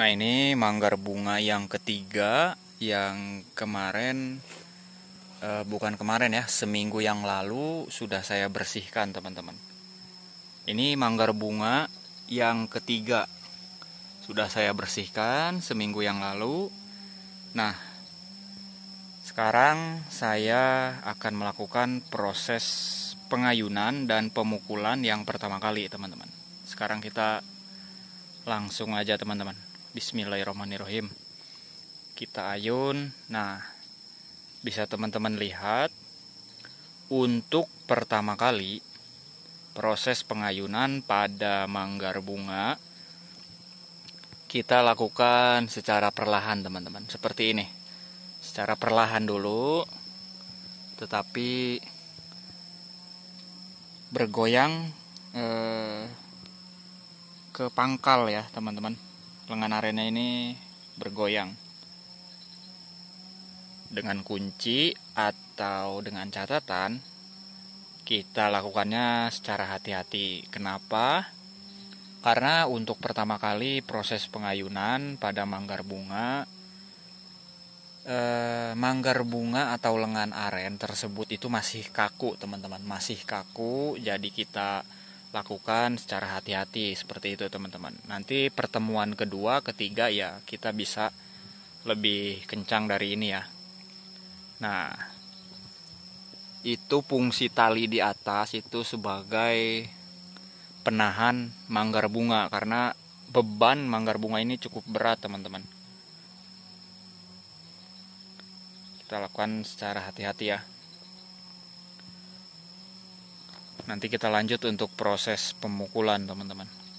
Nah ini manggar bunga yang ketiga yang kemarin eh, bukan kemarin ya seminggu yang lalu sudah saya bersihkan teman-teman. Ini manggar bunga yang ketiga sudah saya bersihkan seminggu yang lalu. Nah sekarang saya akan melakukan proses pengayunan dan pemukulan yang pertama kali teman-teman. Sekarang kita langsung aja teman-teman. Bismillahirrahmanirrahim kita ayun nah bisa teman-teman lihat untuk pertama kali proses pengayunan pada manggar bunga kita lakukan secara perlahan teman-teman seperti ini secara perlahan dulu tetapi bergoyang eh, ke pangkal ya teman-teman lengan arena ini bergoyang dengan kunci atau dengan catatan kita lakukannya secara hati-hati. Kenapa? Karena untuk pertama kali proses pengayunan pada manggar bunga eh, manggar bunga atau lengan aren tersebut itu masih kaku, teman-teman, masih kaku. Jadi kita lakukan secara hati-hati seperti itu teman-teman. Nanti pertemuan kedua, ketiga ya kita bisa lebih kencang dari ini ya. Nah, itu fungsi tali di atas itu sebagai penahan manggar bunga karena beban manggar bunga ini cukup berat teman-teman. Kita lakukan secara hati-hati ya. Nanti kita lanjut untuk proses pemukulan, teman-teman.